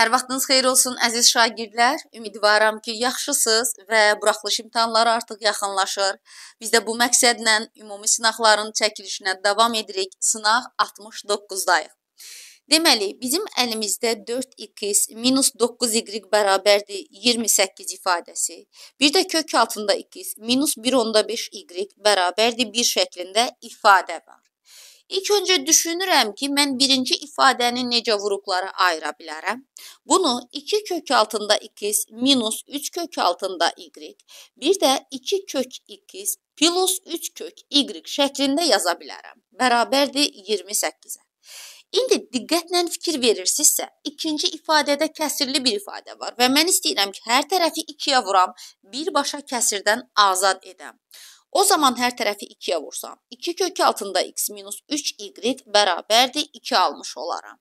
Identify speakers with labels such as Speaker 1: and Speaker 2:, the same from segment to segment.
Speaker 1: Hər vaxtınız xeyir olsun əziz şagirdlər. Ümidvaram ki, yaxşısınız və buraxılış imtahanları artıq yaxınlaşır. Biz də bu məqsədlə ümumi sınaqların çəkilişinə davam edirik. Sınaq 69-dayıq. Deməli, bizim əlimizdə 4x minus 9y bərabərdir 28 ifadəsi. Bir də kök altında 2x minus 1 onda 5y bərabərdir 1 şəklində ifadə var. İlk öncə düşünürəm ki, mən birinci ifadəni necə vuruqlara ayıra bilərəm. Bunu 2 kök altında 2 minus 3 kök altında y, bir də 2 kök 2 plus 3 kök y şəklində yaza bilərəm. Bərabərdir 28-ə. İndi diqqətlə fikir verirsinizsə, ikinci ifadədə kəsirli bir ifadə var və mən istəyirəm ki, hər tərəfi 2-yə vuram, birbaşa kəsirdən azad edəm. O zaman hər tərəfi 2-yə vursam, 2 kökü altında x minus 3y bərabərdir 2 almış olaram.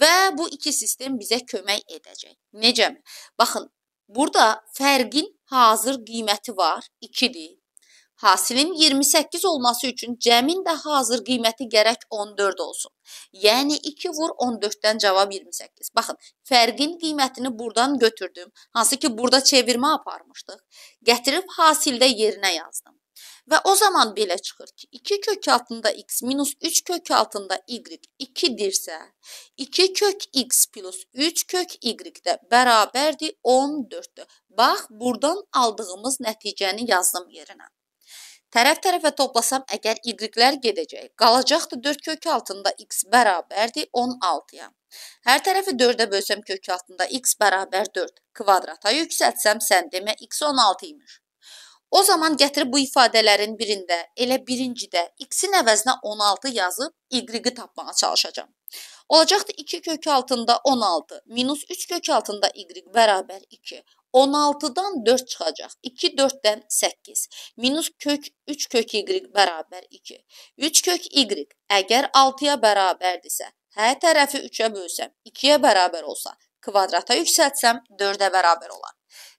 Speaker 1: Və bu iki sistem bizə kömək edəcək. Necəmi? Baxın, burada fərqin hazır qiyməti var, 2-dir. Hasilin 28 olması üçün cəmin də hazır qiyməti gərək 14 olsun. Yəni 2 vur 14-dən cavab 28. Baxın, fərqin qiymətini buradan götürdüm. Hansı ki, burada çevirmə aparmışdıq. Gətirib hasildə yerinə yazdım. Və o zaman belə çıxır ki, 2 kök altında x minus 3 kök altında y 2-dirsə, 2 kök x plus 3 kök y də bərabərdir 14-dür. Bax, buradan aldığımız nəticəni yazdım yerinə. Tərəf-tərəfə toplasam, əgər y-lər gedəcək, qalacaqdır 4 kök altında x bərabərdir 16-ya. Hər tərəfi 4-ə bölsəm kök altında x bərabər 4. Kvadrata yüksəltsəm, sən demə x 16 imiş. O zaman gətirib bu ifadələrin birində, elə birincidə x-in əvəzinə 16 yazıb y-i tapmağa çalışacağam. Olacaqdı 2 kök altında 16 minus 3 kök altında y bərabər 2. 16-dan 4 çıxacaq. 2 4-dən 8. Minus kök 3 kök y bərabər 2. 3 kök y əgər 6-ya bərabərdirsə, hər tərəfi 3-ə bölsəm, 2-yə bərabər olsa, kvadrata yüksəltsəm 4-ə bərabər olar.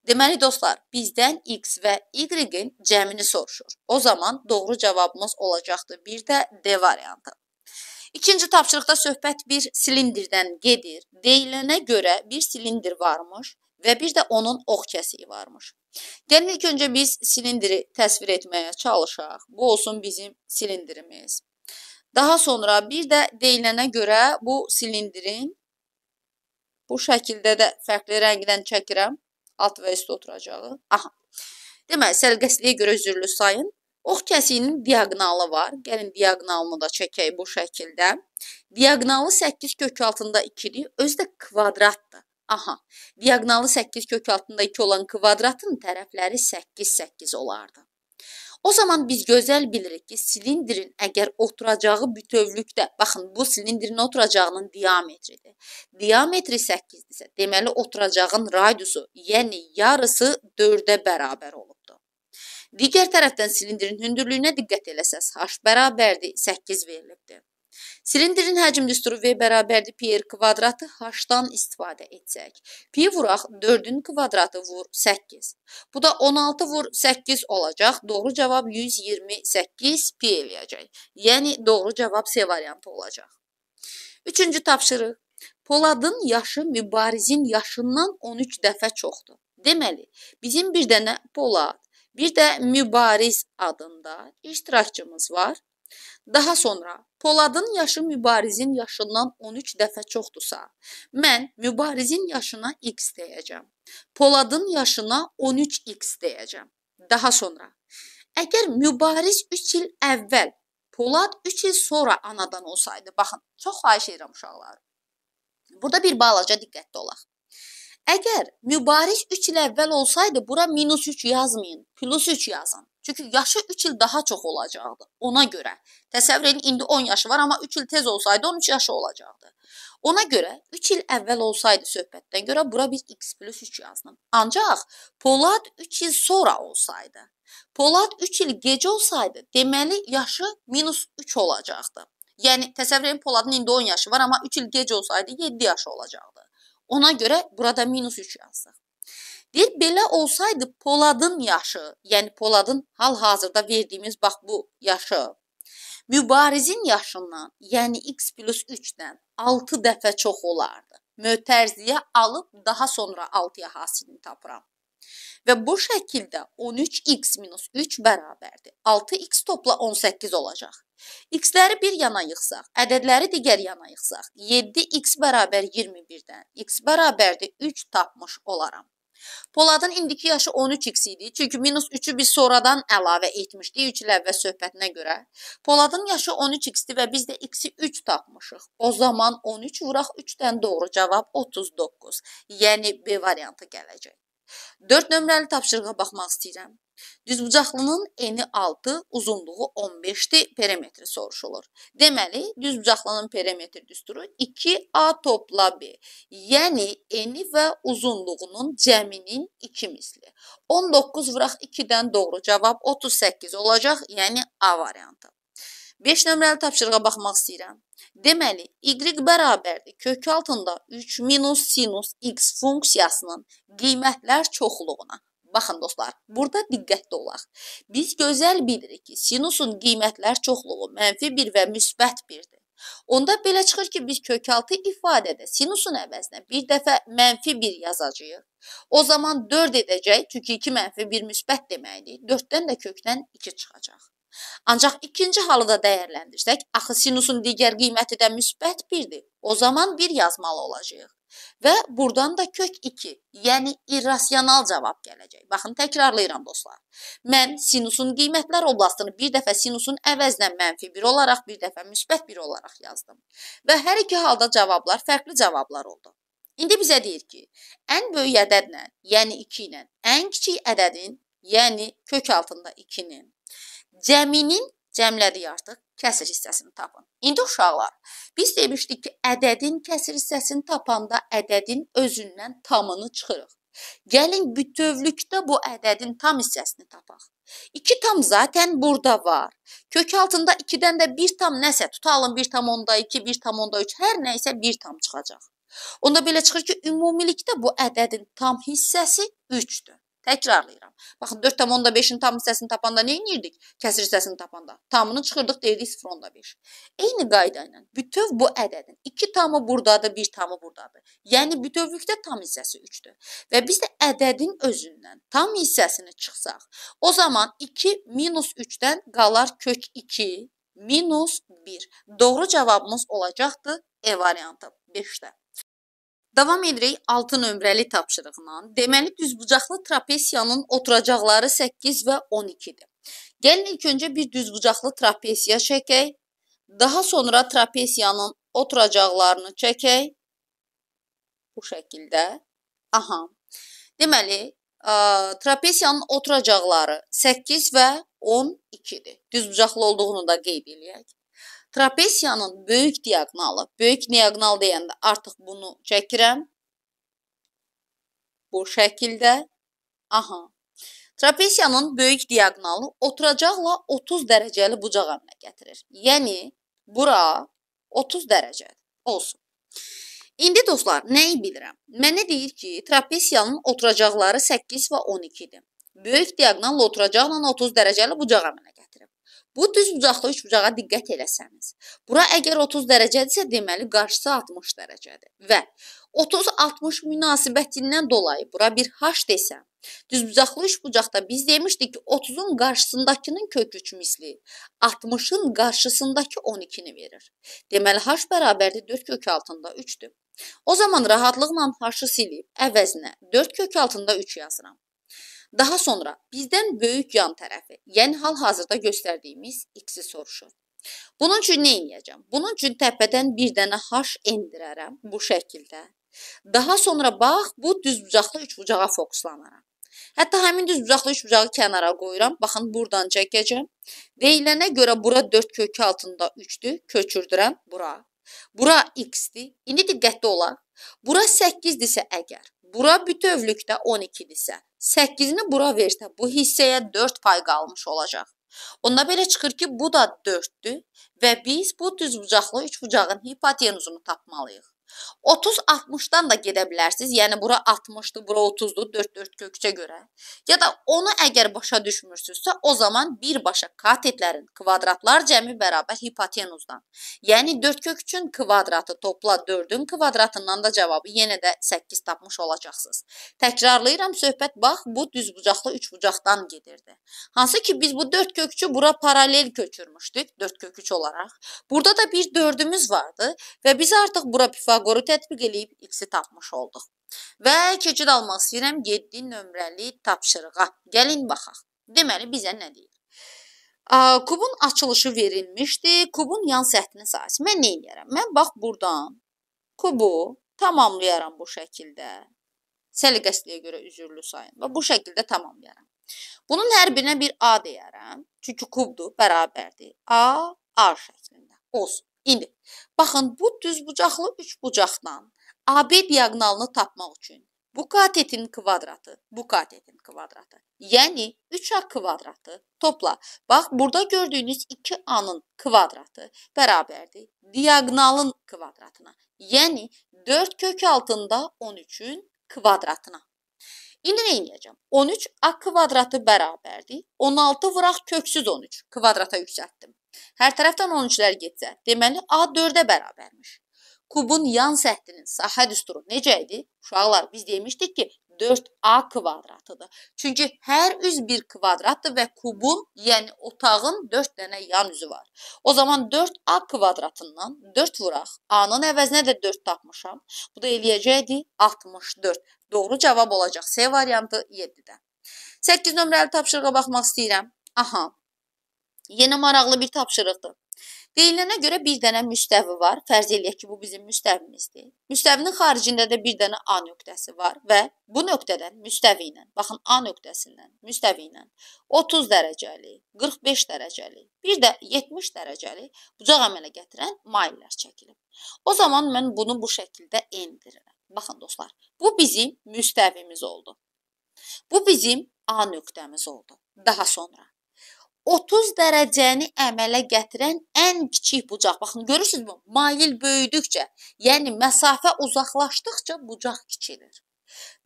Speaker 1: Deməli dostlar, bizdən x və y-in cəmini soruşur. O zaman doğru cavabımız olacaqdır bir də D variantı. İkinci tapşırıqda söhbət bir silindirdən gedir. Deyilənə görə bir silindir varmış və bir də onun ox kəsiyi varmış. Gəlin ilk öncə biz silindiri təsvir etməyə çalışaq. Bu olsun bizim silindirimiz. Daha sonra bir də deyilənə görə bu silindirin bu şəkildə də fərqli rəngdən çəkirəm alt və üst oturacağı. Aha. Deməli, səliqəsizliyə görə üzrlü sayın. Ox kəsiyinin diaqnalı var. Gəlin diaqnalını da çəkək bu şəkildə. Diaqnalı 8 kök altında 2-dir. Özü də kvadratdır. Aha. Diaqnalı 8 kök altında 2 olan kvadratın tərəfləri 8-8 olardı. O zaman biz gözəl bilirik ki, silindrin əgər oturacağı bütövlükdə, baxın, bu silindrin oturacağının diametridir. Diametri 8-dirsə, deməli oturacağın radiusu, yəni yarısı 4-ə bərabər olubdur. Digər tərəfdən silindrin hündürlüyünə diqqət eləsəz, h bərabərdir 8 verilibdir. Silindirin həcm düsturu V bərabərdir pi r kvadratı h-dan istifadə etsək. Pi vuraq 4-ün kvadratı vur 8. Bu da 16 vur 8 olacaq. Doğru cavab 128 pi eləyəcək. Yəni doğru cavab C variantı olacaq. Üçüncü tapşırıq. Poladın yaşı mübarizin yaşından 13 dəfə çoxdur. Deməli, bizim bir dənə Polad, bir də mübariz adında iştirakçımız var. Daha sonra Poladın yaşı Mübarizin yaşından 13 dəfə çoxdursa, mən Mübarizin yaşına x deyəcəm. Poladın yaşına 13x deyəcəm. Daha sonra Əgər mübariz 3 il əvvəl, Polad 3 il sonra anadan olsaydı, baxın, çox xahiş edirəm uşaqlar. Burada bir balaca diqqətli olaq. Əgər mübariz 3 il əvvəl olsaydı, bura -3 yazmayın, +3 yazın. Çünki yaşı 3 il daha çox olacaqdı ona görə. Təsəvvür edin, indi 10 yaşı var, amma 3 il tez olsaydı 13 yaşı olacaqdı. Ona görə 3 il əvvəl olsaydı söhbətdən görə bura biz x plus 3 yazdım. Ancaq Polad 3 il sonra olsaydı, Polad 3 il gec olsaydı, deməli yaşı minus 3 olacaqdı. Yəni, təsəvvür edin, Poladın indi 10 yaşı var, amma 3 il gec olsaydı 7 yaşı olacaqdı. Ona görə burada minus 3 yazdıq. Deyir, belə olsaydı Poladın yaşı, yəni Poladın hal-hazırda verdiyimiz bax bu yaşı mübarizin yaşından, yəni x plus 3-dən 6 dəfə çox olardı. Mötərziyə alıb daha sonra 6-ya hasilini tapıram. Və bu şəkildə 13x minus 3 bərabərdir. 6x topla 18 olacaq. X-ləri bir yana yıxsaq, ədədləri digər yana yıxsaq, 7x bərabər 21-dən, x bərabərdir 3 tapmış olaram. Poladın indiki yaşı 13x idi, çünki minus 3-ü biz sonradan əlavə etmişdik 3 il əvvəl söhbətinə görə. Poladın yaşı 13x-dir və biz də x-i 3 tapmışıq. O zaman 13 vuraq 3-dən doğru cavab 39, yəni B variantı gələcək. 4 nömrəli tapşırığa baxmaq istəyirəm. Düzbucaqlının eni 6, uzunluğu 15-dir, perimetri soruşulur. Deməli, düzbucaqlının perimetri düsturu 2A topla B, yəni eni və uzunluğunun cəminin 2 misli. 19 vıraq 2-dən doğru cavab 38 olacaq, yəni A variantı. 5 nömrəli tapşırığa baxmaq istəyirəm. Deməli, y bərabərdir kök altında 3 minus sinus x funksiyasının qiymətlər çoxluğuna. Baxın dostlar, burada diqqətli olaq. Biz gözəl bilirik ki, sinusun qiymətlər çoxluğu mənfi 1 və müsbət 1-dir. Onda belə çıxır ki, biz kökaltı ifadədə sinusun əvəzinə bir dəfə mənfi 1 yazacağıq. O zaman 4 edəcək, çünki 2 mənfi 1 müsbət deməkdir. 4-dən də kökdən 2 çıxacaq. Ancaq ikinci halı da dəyərləndirsək, axı sinusun digər qiyməti də müsbət 1-dir. O zaman 1 yazmalı olacağıq. Və burdan da kök 2, yəni irrasional cavab gələcək. Baxın, təkrarlayıram dostlar. Mən sinusun qiymətlər oblastını bir dəfə sinusun əvəzinə mənfi 1 olaraq, bir dəfə müsbət 1 olaraq yazdım. Və hər iki halda cavablar fərqli cavablar oldu. İndi bizə deyir ki, ən böyük ədədlə, yəni 2 ilə, ən kiçik ədədin, yəni kök altında 2-nin cəminin cəmlədik artıq kəsir hissəsini tapın. İndi uşaqlar, biz demişdik ki, ədədin kəsir hissəsini tapanda ədədin özündən tamını çıxırıq. Gəlin bütövlükdə bu ədədin tam hissəsini tapaq. 2 tam zaten burada var. Kök altında 2-dən də 1 tam nəsə tutalım 1 tam onda 2, 1 tam onda 3 hər nə isə 1 tam çıxacaq. Onda belə çıxır ki, ümumilikdə bu ədədin tam hissəsi 3-dür. Təkrarlayıram. Baxın 4.5-in tam hissəsini tapanda nə edirdik? Kəsir hissəsini tapanda. Tamını çıxırdıq, deyirdik 0.5. Eyni qayda ilə bütöv bu ədədin 2 tamı burdadır, 1 tamı burdadır. Yəni bütövlükdə tam hissəsi 3-dür. Və biz də ədədin özündən tam hissəsini çıxsaq, o zaman 2 minus 3-dən qalar kök 2 minus 1. Doğru cavabımız olacaqdır E variantı 5-də. Davam edirik 6 nömrəli tapşırıqla. Deməli düzbucaqlı trapesiyanın oturacaqları 8 və 12-dir. Gəlin ilk öncə bir düzbucaqlı trapesiya çəkək. Daha sonra trapesiyanın oturacaqlarını çəkək. Bu şəkildə. Aha. Deməli, ə, trapesiyanın oturacaqları 8 və 12-dir. Düzbucaqlı olduğunu da qeyd eləyək. Trapesiyanın böyük diagonalı, böyük diagonal deyəndə artıq bunu çəkirəm. Bu şəkildə. Aha. Trapesiyanın böyük diagonalı oturacaqla 30 dərəcəli bucaq əmələ gətirir. Yəni bura 30 dərəcədir. Olsun. İndi dostlar, nəyi bilirəm? Mənə deyir ki, trapesiyanın oturacaqları 8 və 12-dir. Böyük diagonalla oturacaqla 30 dərəcəli bucaq əmələ gətirir. Bu düz bucaqlı üçbucağa diqqət eləsəniz. Bura əgər 30 dərəcədirsə, deməli qarşısı 60 dərəcədir və 30-60 münasibətindən dolayı bura bir h desəm, düzbucaqlı üçbucaqda biz demişdik ki, 30-un qarşısındakının kök 3 misli 60-ın qarşısındakı 12-ni verir. Deməli h bərabərdir 4 kök altında 3-dür. O zaman rahatlıqla h-ı silib əvəzinə 4 kök altında 3 yazıram. Daha sonra bizdən böyük yan tərəfi, yəni hal-hazırda göstərdiyimiz x-i soruşur. Bunun üçün nə edəcəm? Bunun üçün təpədən bir dənə h endirərəm bu şəkildə. Daha sonra bax bu düzbucaqlı üçbucağa fokuslanaram. Hətta həmin düzbucaqlı üçbucağı kənara qoyuram. Baxın burdan çəkəcəm. Deyilənə görə bura 4 kökü altında 3-dür. Köçürdürəm bura. Bura x-dir. İndi diqqətli olaq. Bura 8-dirsə əgər, bura bütövlükdə 12-dirsə, 8-ni bura versə, bu hissəyə 4 pay qalmış olacaq. Onda belə çıxır ki, bu da 4-dür və biz bu düzbucaqlı üçbucağın hipotenuzunu tapmalıyıq. 30-60-dan da gedə bilərsiniz. Yəni bura 60-dır, bura 30-dur, 4-4 kökçə görə. Ya da onu əgər başa düşmürsünüzsə, o zaman birbaşa katetlərin kvadratlar cəmi bərabər hipotenuzdan. Yəni 4 kökçün kvadratı topla 4-ün kvadratından da cavabı yenə də 8 tapmış olacaqsınız. Təkrarlayıram, söhbət bax bu düzbucaqlı üçbucaqdan gedirdi. Hansı ki biz bu 4 kökçü bura paralel köçürmüşdük 4 kök 3 olaraq. Burada da bir 4-ümüz vardı və biz artıq bura Pifaqor Pifaqoru tətbiq eləyib x-i tapmış olduq. Və keçid almaq istəyirəm 7 nömrəli tapşırığa. Gəlin baxaq. Deməli bizə nə deyir? Kubun açılışı verilmişdi. Kubun yan səthinin sayəsi. Mən nə edərəm? Mən bax burdan kubu tamamlayaram bu şəkildə. Səliqəsliyə görə üzürlü sayın və bu şəkildə tamamlayaram. Bunun hər birinə bir A deyərəm. Çünki kubdur, bərabərdir. A, A şəklində olsun. İndi baxın bu düzbucaqlı üç bucaqdan AB diaqonalını tapmaq üçün bu katetin kvadratı, bu katetin kvadratı. Yəni 3A kvadratı topla. Bax burada gördüyünüz 2A-nın kvadratı bərabərdir diaqonalın kvadratına. Yəni 4 kök altında 13-ün kvadratına. İndi nə edəcəm? 13 a kvadratı bərabərdir. 16 vuraq köksüz 13 kvadrata yüksəltdim. Hər tərəfdən 13-lər getsə, deməli A 4-ə bərabərmiş. Kubun yan səthinin sahə düsturu necə idi? Uşaqlar, biz demişdik ki, 4A kvadratıdır. Çünki hər üz bir kvadratdır və kubun, yəni otağın 4 dənə yan üzü var. O zaman 4A kvadratından 4 vuraq. A-nın əvəzinə də 4 tapmışam. Bu da eləyəcəkdi 64. Doğru cavab olacaq C variantı 7-də. 8 nömrəli tapşırığa baxmaq istəyirəm. Aha, Yenə maraqlı bir tapşırıqdır. Deyilənə görə bir dənə müstəvi var. Fərz eləyək ki, bu bizim müstəvimizdir. Müstəvinin xaricində də bir dənə A nöqtəsi var və bu nöqtədən müstəvi ilə, baxın A nöqtəsindən müstəvi ilə 30 dərəcəli, 45 dərəcəli, bir də 70 dərəcəli bucaq əmələ gətirən maillər çəkilib. O zaman mən bunu bu şəkildə endirirəm. Baxın dostlar, bu bizim müstəvimiz oldu. Bu bizim A nöqtəmiz oldu. Daha sonra 30 dərəcəni əmələ gətirən ən kiçik bucaq. Baxın, görürsünüzmü? Mail böyüdükcə, yəni məsafə uzaqlaşdıqca bucaq kiçilir.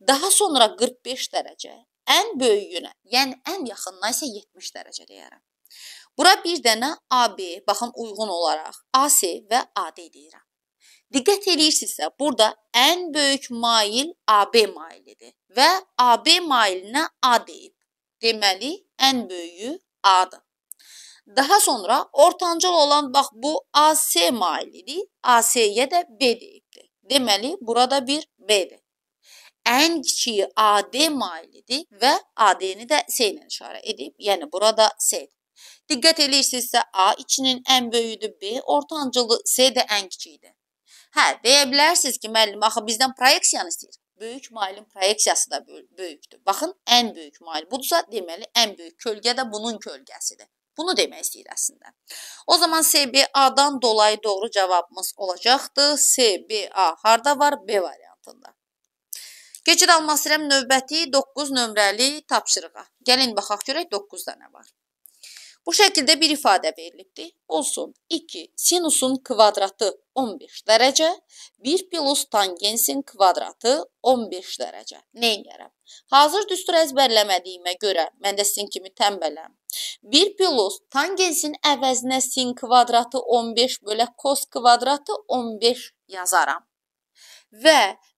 Speaker 1: Daha sonra 45 dərəcə, ən böyüyünə, yəni ən yaxınına isə 70 dərəcə deyərəm. Bura bir dənə AB, baxın uyğun olaraq AC və AD deyirəm. Diqqət eləyirsinizsə, burada ən böyük mail AB mailidir və AB mailinə A deyib. Deməli, ən böyüyü A-dır. Daha sonra ortancıl olan bax bu AS mailidir. AS-yə də B deyibdir. Deməli burada bir B-dir. Ən kiçiyi AD mailidir və AD-ni də S ilə işarə edib, yəni burada S-dir. Diqqət eləyirsinizsə A içinin ən böyüyüdür, B ortancılı, S də ən kiçiyidir. Hə, deyə bilərsiniz ki, müəllim axı bizdən proyeksiyanı istəyir böyük mailin proyeksiyası da böyükdür. Baxın, ən böyük mail budursa, deməli ən böyük kölgə də bunun kölgəsidir. Bunu demək istəyir əslində. O zaman CBA-dan dolayı doğru cavabımız olacaqdır. CBA harda var? B variantında. Keçid almaq istəyirəm növbəti 9 nömrəli tapşırığa. Gəlin baxaq görək 9 dənə var. Bu şəkildə bir ifadə verilibdir. Olsun 2 sinusun kvadratı 15 dərəcə, 1 plus tangensin kvadratı 15 dərəcə. Nə edərəm? Hazır düstur əzbərləmədiyimə görə mən də sizin kimi tənbələm. 1 plus tangensin əvəzinə sin kvadratı 15 bölə kos kvadratı 15 yazaram və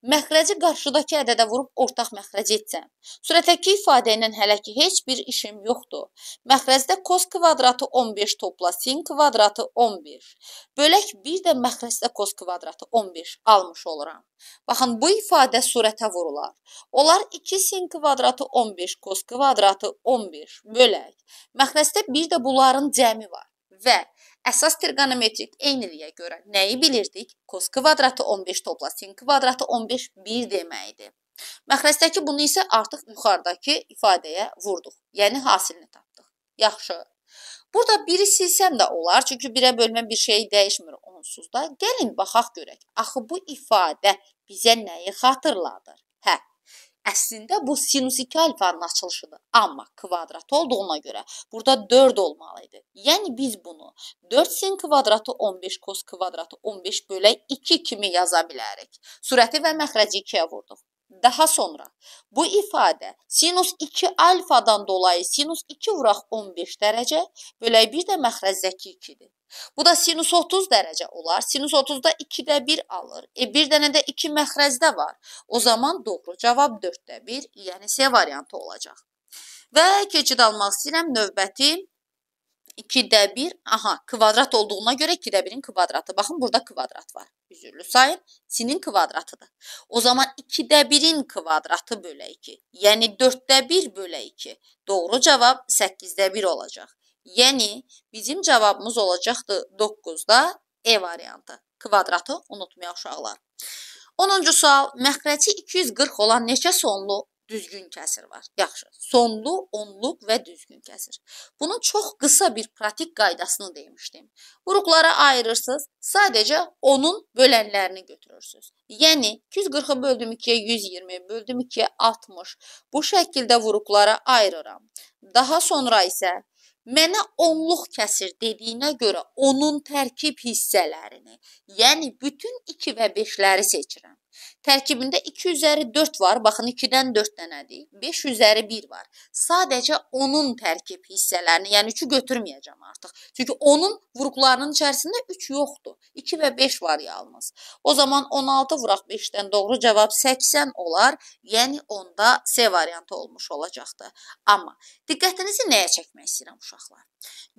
Speaker 1: məxrəci qarşıdakı ədədə vurub ortaq məxrəc etsəm. Sürətdəki ifadə ilə hələ ki heç bir işim yoxdur. Məxrəcdə kos kvadratı 15 topla sin kvadratı 11. Bölək bir də məxrəcdə kos kvadratı 15 almış oluram. Baxın, bu ifadə sürətə vurular. Onlar 2 sin kvadratı 15 kos kvadratı 15 bölək. Məxrəcdə bir də bunların cəmi var və Əsas trigonometrik eyniləyə görə nəyi bilirdik? Kos kvadratı 15 topla sin kvadratı 15 1 deməkdir. Məxrəcdəki bunu isə artıq yuxarıdakı ifadəyə vurduq. Yəni hasilini tapdıq. Yaxşı. Burada biri silsəm də olar, çünki birə bölmə bir şey dəyişmir onsuz da. Gəlin baxaq görək. Axı bu ifadə bizə nəyi xatırladır? Hə, Əslində bu sinusikal formanın açılışıdır. Amma kvadrat olduğuna görə burada 4 olmalı idi. Yəni biz bunu 4 sin kvadratı 15 kos kvadratı 15 bölək 2 kimi yaza bilərik. Sürəti və məxrəci 2-yə vurduq. Daha sonra bu ifadə sinus 2 alfadan dolayı sinus 2 vuraq 15 dərəcə, bölək 1 də məxrəzdəki 2-dir. Bu da sinus 30 dərəcə olar. Sinus 30-da 2-də 1 alır. E, bir dənə də 2 məxrəzdə var. O zaman doğru cavab 4-də 1, yəni C variantı olacaq. Və keçid almaq istəyirəm növbəti 2-də 1, aha, kvadrat olduğuna görə 2-də 1-in kvadratı. Baxın, burada kvadrat var. Üzürlü sayın, sinin kvadratıdır. O zaman 2-də 1-in kvadratı bölə 2. Yəni 4-də 1 bölə 2. Doğru cavab 8-də 1 olacaq. Yəni bizim cavabımız olacaqdı 9-da E variantı. Kvadratı unutmayaq uşaqlar. 10-cu sual, məxrəci 240 olan neçə sonlu düzgün kəsir var. Yaxşı. Sonlu, onluq və düzgün kəsir. Bunun çox qısa bir pratik qaydasını demişdim. Vuruqlara ayırırsınız, sadəcə onun bölənlərini götürürsünüz. Yəni 240-ı böldüm 2-yə 120, böldüm 2-yə 60. Bu şəkildə vuruqlara ayırıram. Daha sonra isə mənə onluq kəsir dediyinə görə onun tərkib hissələrini, yəni bütün 2 və 5-ləri seçirəm. Tərkibində 2 üzəri 4 var. Baxın 2-dən 4 dənədir. 5 üzəri 1 var. Sadəcə onun tərkib hissələrini, yəni 3-ü götürməyəcəm artıq. Çünki onun vurğularının içərisində 3 yoxdur. 2 və 5 var yalnız. O zaman 16 vuraq 5-dən doğru cavab 80 olar. Yəni onda C variantı olmuş olacaqdı. Amma diqqətinizi nəyə çəkmək istəyirəm uşaqlar?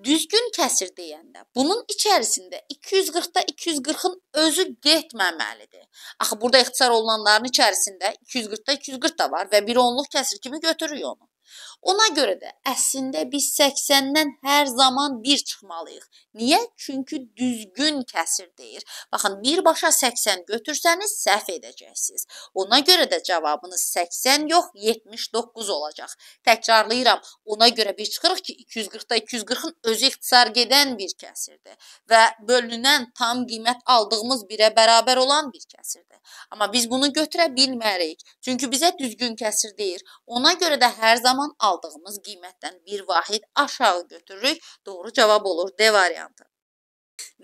Speaker 1: Düzgün kəsir deyəndə bunun içərisində 240-da 240-ın özü getməməlidir. Axı burada ixtisar olunanların içərisində 240-da 240 da var və bir onluq kəsir kimi götürürük onu. Ona görə də əslində biz 80-dən hər zaman 1 çıxmalıyıq. Niyə? Çünki düzgün kəsir deyir. Baxın, birbaşa 80 götürsəniz səhv edəcəksiniz. Ona görə də cavabınız 80 yox, 79 olacaq. Təkrarlayıram. Ona görə bir çıxırıq ki, 240-da 240-ın özü ixtisar gedən bir kəsirdir və bölünən tam qiymət aldığımız birə bərabər olan bir kəsirdir. Amma biz bunu götürə bilmərik. Çünki bizə düzgün kəsir deyir. Ona görə də hər zaman zaman aldığımız qiymətdən bir vahid aşağı götürürük. Doğru cavab olur D variantı.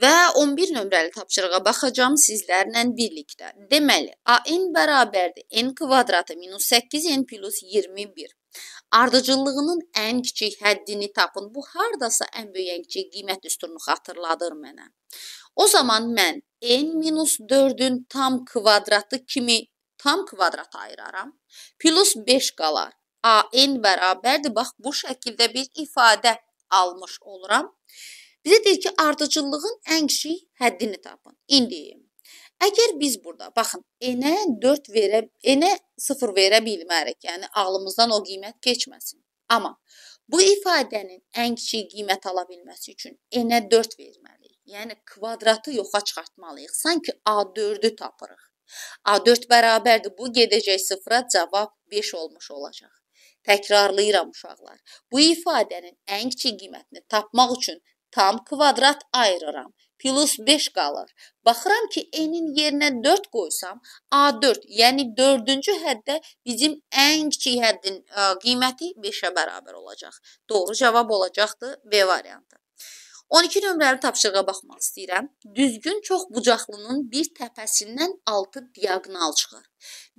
Speaker 1: Və 11 nömrəli tapşırığa baxacağım sizlərlə birlikdə. Deməli, A-n bərabərdir n kvadratı minus 8n plus 21. Ardıcıllığının ən kiçik həddini tapın. Bu hardasa ən böyük ən kiçik qiymət düsturunu xatırladır mənə. O zaman mən n-4-ün tam kvadratı kimi tam kvadrat ayıraram. Plus 5 qalar ain bərabərdir. Bax bu şəkildə bir ifadə almış oluram. Bizə deyir ki, ardıcıllığın ən kiçik həddini tapın. İndi əgər biz burada baxın, n-ə 4 verə, n-ə 0 verə bilmərik. Yəni ağlımızdan o qiymət keçməsin. Amma bu ifadənin ən kiçik qiymət ala bilməsi üçün n-ə 4 verməliyik. Yəni kvadratı yoxa çıxartmalıyıq. Sanki a4-ü tapırıq. A4 bərabərdir. Bu gedəcək sıfıra cavab 5 olmuş olacaq. Təkrarlayıram uşaqlar. Bu ifadənin ən kiçik qiymətini tapmaq üçün tam kvadrat ayırıram. Plus 5 qalır. Baxıram ki, n-in yerinə 4 qoysam, A4, yəni 4-cü həddə bizim ən kiçik həddin ə, qiyməti 5-ə bərabər olacaq. Doğru cavab olacaqdır B variantı. 12 nömrəli tapşırığa baxmaq istəyirəm. Düzgün çox bucaqlının bir təpəsindən 6 diaqonal çıxar.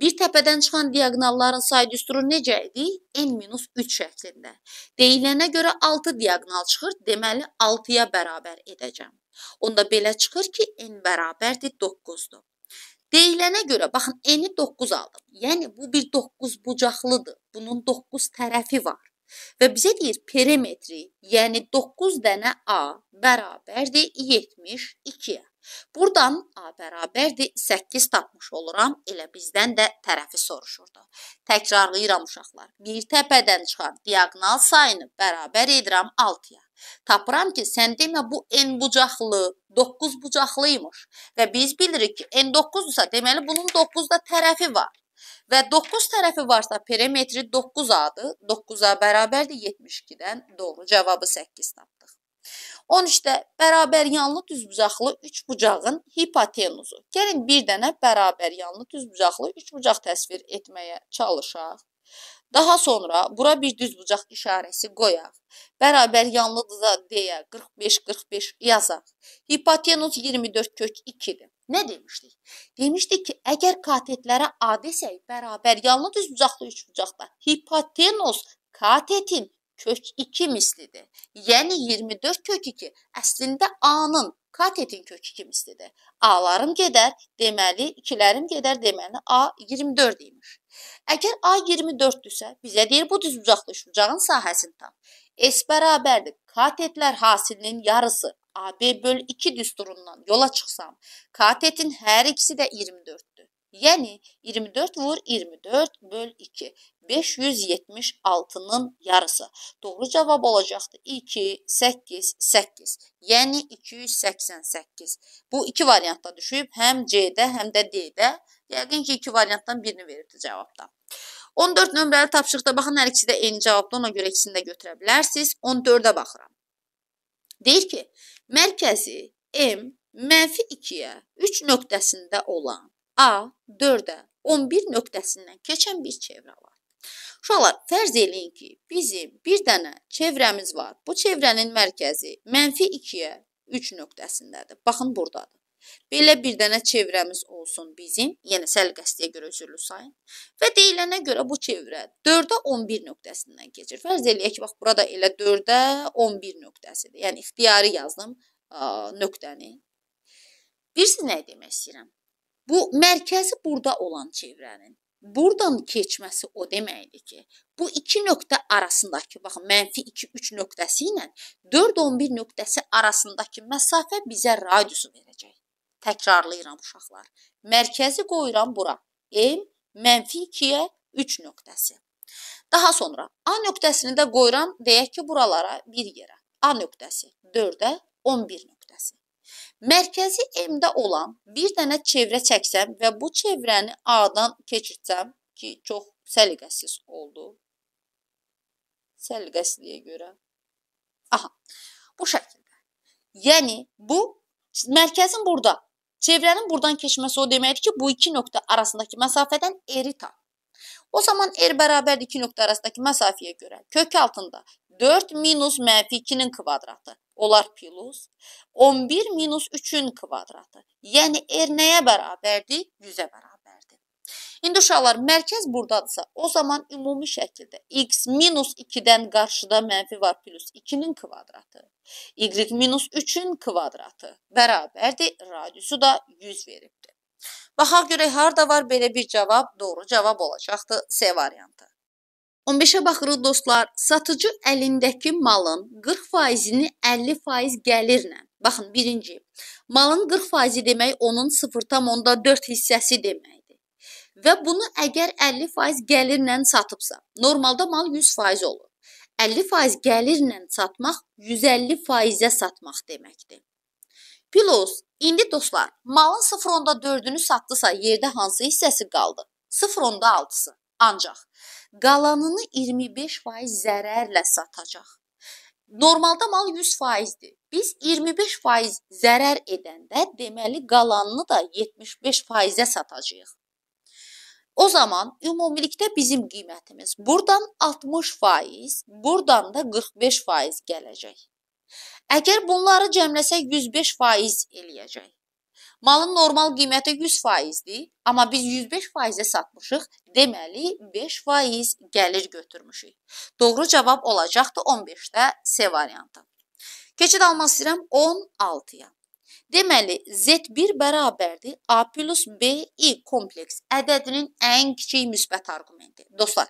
Speaker 1: Bir təpədən çıxan diaqonalların say düsturu necə idi? n-3 şəklində. Deyilənə görə 6 diaqonal çıxır, deməli 6-ya bərabər edəcəm. Onda belə çıxır ki, n bərabərdir 9-dur. Deyilənə görə, baxın, n-i 9 aldım. Yəni bu bir 9 bucaqlıdır. Bunun 9 tərəfi var. Və bizə deyir perimetri, yəni 9 dənə A bərabərdir 72-yə. Burdan A bərabərdir 8 tapmış oluram. Elə bizdən də tərəfi soruşurdu. Təkrarlayıram uşaqlar. Bir təpədən çıxan diaqonal sayını bərabər edirəm 6-ya. Tapıram ki, sən demə bu n bucaqlı, 9 bucaqlıymış və biz bilirik ki, n 9-dsa, deməli bunun 9-da tərəfi var. Və 9 tərəfi varsa perimetri 9A-dır. 9A bərabərdir 72-dən. Doğru cavabı 8 tapdıq. 13-də bərabər yanlı düzbucaqlı 3 bucağın hipotenuzu. Gəlin bir dənə bərabər yanlı düzbucaqlı 3 bucaq təsvir etməyə çalışaq. Daha sonra bura bir düzbucaq işarəsi qoyaq. Bərabər yanlıdırsa deyə 45-45 yazaq. Hipotenuz 24 kök 2-dir. Nə demişdik? Demişdik ki, əgər katetlərə adesək, bərabər yanlı düz bucaqlı üçbucaqda hipotenos katetin kök 2 mislidir. Yəni 24 kök 2 əslində A-nın katetin kök 2 mislidir. A-larım gedər, deməli 2-lərim gedər, deməli A 24 imiş. Əgər A 24-dürsə, bizə deyir bu düzbucaqlı üçbucağın sahəsini tap. S bərabərdir katetlər hasilinin yarısı AB böl 2 düsturundan yola çıxsam, katetin hər ikisi də 24-dür. Yəni 24 vur 24 böl 2 576-nın yarısı. Doğru cavab olacaqdı 2 8 8. Yəni 288. Bu iki variantda düşüb, həm C-də, həm də D-də. Yəqin ki, iki variantdan birini verirdi cavabda. 14 nömrəli tapşırıqda baxın, hər ikisi də eyni cavabdır, ona görə ikisini də götürə bilərsiniz. 14-ə baxıram. Deyir ki, Mərkəzi M mənfi 2-yə 3 nöqtəsində olan A 4-ə 11 nöqtəsindən keçən bir çevrə var. Uşaqlar, fərz eləyin ki, bizim bir dənə çevrəmiz var. Bu çevrənin mərkəzi mənfi 2-yə 3 nöqtəsindədir. Baxın burdadır. Belə bir dənə çevrəmiz olsun bizim. Yəni səliqəsliyə görə üzrlü sayın. Və deyilənə görə bu çevrə 4-ə 11 nöqtəsindən keçir. Fərz eləyək ki, bax burada elə 4-ə 11 nöqtəsidir. Yəni ixtiyari yazdım ə, nöqtəni. Bilirsiniz nə demək istəyirəm? Bu mərkəzi burada olan çevrənin buradan keçməsi o deməkdir ki, bu iki nöqtə arasındakı, baxın, mənfi 2-3 nöqtəsi ilə 4-11 nöqtəsi arasındakı məsafə bizə radiusu verəcək. Təkrarlayıram uşaqlar. Mərkəzi qoyuram bura. M mənfi 2-yə 3 nöqtəsi. Daha sonra A nöqtəsini də qoyuram, deyək ki, buralara bir yerə. A nöqtəsi 4-ə 11 nöqtəsi. Mərkəzi M-də olan bir dənə çevrə çəksəm və bu çevrəni A-dan keçirtsəm ki, çox səliqəsiz oldu. Səliqəsizliyə görə. Aha. Bu şəkildə. Yəni bu mərkəzin burada Çevrenin buradan keçməsi o deməkdir ki, bu iki nokta arasındaki mesafeden eri O zaman r er bərabər iki nokta arasındaki mesafeye göre kök altında 4 minus mənfi 2-nin kvadratı. Olar plus. 11 minus 3'ün kvadratı. Yani r er neye beraberdi 100'e beraber. İndi uşaqlar, mərkəz buradadırsa, o zaman ümumi şəkildə x minus 2-dən qarşıda mənfi var plus 2-nin kvadratı, y minus 3-ün kvadratı bərabərdir, radiusu da 100 veribdir. Baxaq görək, harada var belə bir cavab, doğru cavab olacaqdır C variantı. 15-ə baxırıq dostlar. Satıcı əlindəki malın 40%-ini 50% gəlirlə. Baxın, birinci. Malın 40% demək onun 0.4 hissəsi demək və bunu əgər 50% gəlirlə satıbsa, normalda mal 100% olur. 50% gəlirlə satmaq 150%-ə satmaq deməkdir. Plus, indi dostlar, malın 0.4-ünü satdısa, yerdə hansı hissəsi qaldı? 0.6-sı. Ancaq qalanını 25% zərərlə satacaq. Normalda mal 100%-dir. Biz 25% zərər edəndə deməli qalanını da 75%-ə satacağıq. O zaman ümumilikdə bizim qiymətimiz burdan 60%, burdan da 45% gələcək. Əgər bunları cəmləsək 105% eləyəcək. Malın normal qiyməti 100%dir, amma biz 105%-ə satmışıq. Deməli 5% gəlir götürmüşük. Doğru cavab olacaqdı 15-də C variantı. Keçid almaq istəyirəm 16-ya. Deməli, Z1 bərabərdir A plus BI kompleks ədədinin ən kiçik müsbət arqumenti. Dostlar,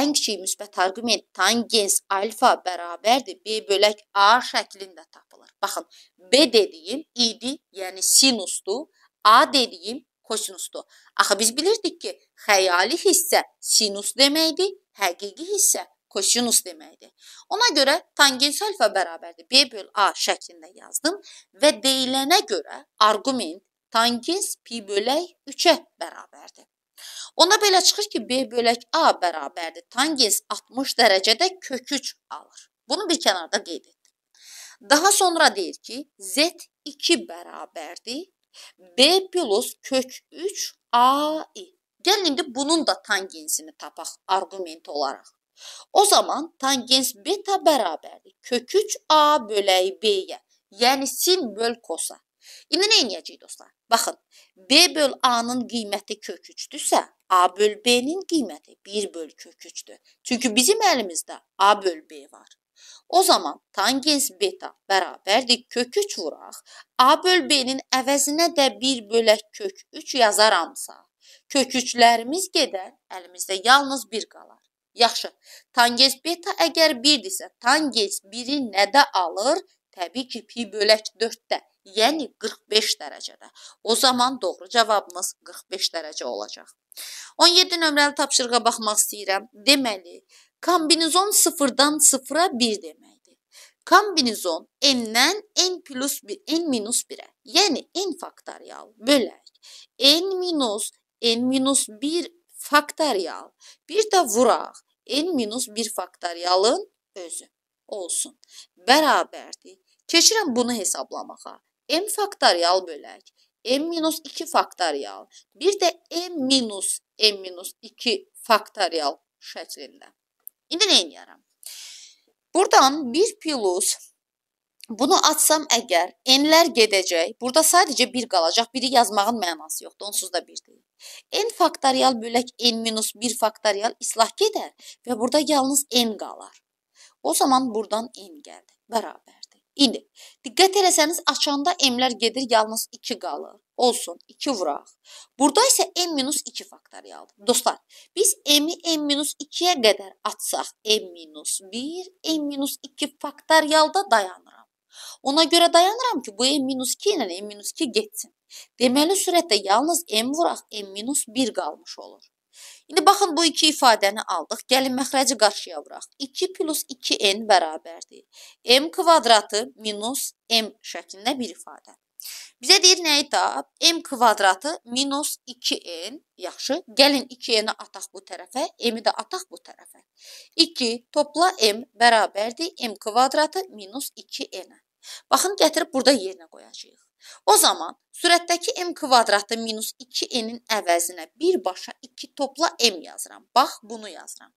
Speaker 1: ən kiçik müsbət arqument tangens alfa bərabərdir B bölək A şəklində tapılır. Baxın, B dediyim idi, yəni sinusdur, A dediyim kosinusdur. Axı biz bilirdik ki, xəyali hissə sinus deməkdir, həqiqi hissə kosinus deməkdir. Ona görə tangens alfa bərabərdir b böl a şəklində yazdım və deyilənə görə arqument tangens pi bölək 3-ə bərabərdir. Ona belə çıxır ki, b bölək a bərabərdir. Tangens 60 dərəcədə kök 3 alır. Bunu bir kənarda qeyd etdim. Daha sonra deyir ki, z 2 bərabərdir b plus kök 3 ai. Gəlin indi bunun da tangensini tapaq arqument olaraq. O zaman tangens beta bərabərdir. Kök 3 A böləyi B-yə. Yəni sin böl kosa. İndi nə edəcəyik dostlar? Baxın, B böl A-nın qiyməti kök 3-dürsə, A böl B-nin qiyməti 1 böl kök 3-dür. Çünki bizim əlimizdə A böl B var. O zaman tangens beta bərabərdir kök 3 vuraq. A böl B-nin əvəzinə də 1 bölək kök 3 yazaramsa, kök 3-lərimiz gedər, əlimizdə yalnız 1 qalar. Yaxşı. Tangens beta əgər 1-dirsə, tangens 1-i nədə alır? Təbii ki, pi bölək 4-də, yəni 45 dərəcədə. O zaman doğru cavabımız 45 dərəcə olacaq. 17 nömrəli tapşırığa baxmaq istəyirəm. Deməli, kombinizon 0-dan 0-a 1 demək kombinizon n-dən n plus 1, n minus 1-ə, yəni n faktorial bölək, n minus, n minus 1 faktorial, bir də vuraq, n minus 1 faktorialın özü olsun. Bərabərdir. Keçirəm bunu hesablamağa. m faktorial bölək. m minus 2 faktorial. Bir də m minus m minus 2 faktorial şəklində. İndi nə edərəm? Buradan 1 plus Bunu açsam əgər n-lər gedəcək. Burada sadəcə 1 qalacaq. Biri yazmağın mənası yoxdur. Onsuz da 1 deyil. n faktorial bölək n-1 faktorial islah gedər və burada yalnız n qalar. O zaman burdan n gəldi. Bərabərdir. İndi diqqət eləsəniz açanda m-lər gedir, yalnız 2 qalır. Olsun, 2 vuraq. Burada isə n-2 faktorialdır. Dostlar, biz m-i n-2-yə qədər açsaq n-1, n-2 faktorialda dayanır. Ona görə dayanıram ki, bu e M-2 ilə e M-2 getsin. Deməli, sürətdə yalnız M vuraq M-1 qalmış olur. İndi baxın, bu iki ifadəni aldıq. Gəlin məxrəci qarşıya vuraq. 2 plus 2n bərabərdir. m kvadratı minus m şəklində bir ifadə. Bizə deyir nəyi tap? m kvadratı minus 2n. Yaxşı, gəlin 2n-i ataq bu tərəfə, m-i də ataq bu tərəfə. 2 topla m bərabərdir. m kvadratı minus 2n-ə. Baxın, gətirib burada yerinə qoyacağıq. O zaman sürətdəki m kvadratı minus 2n-in əvəzinə birbaşa 2 topla m yazıram. Bax, bunu yazıram.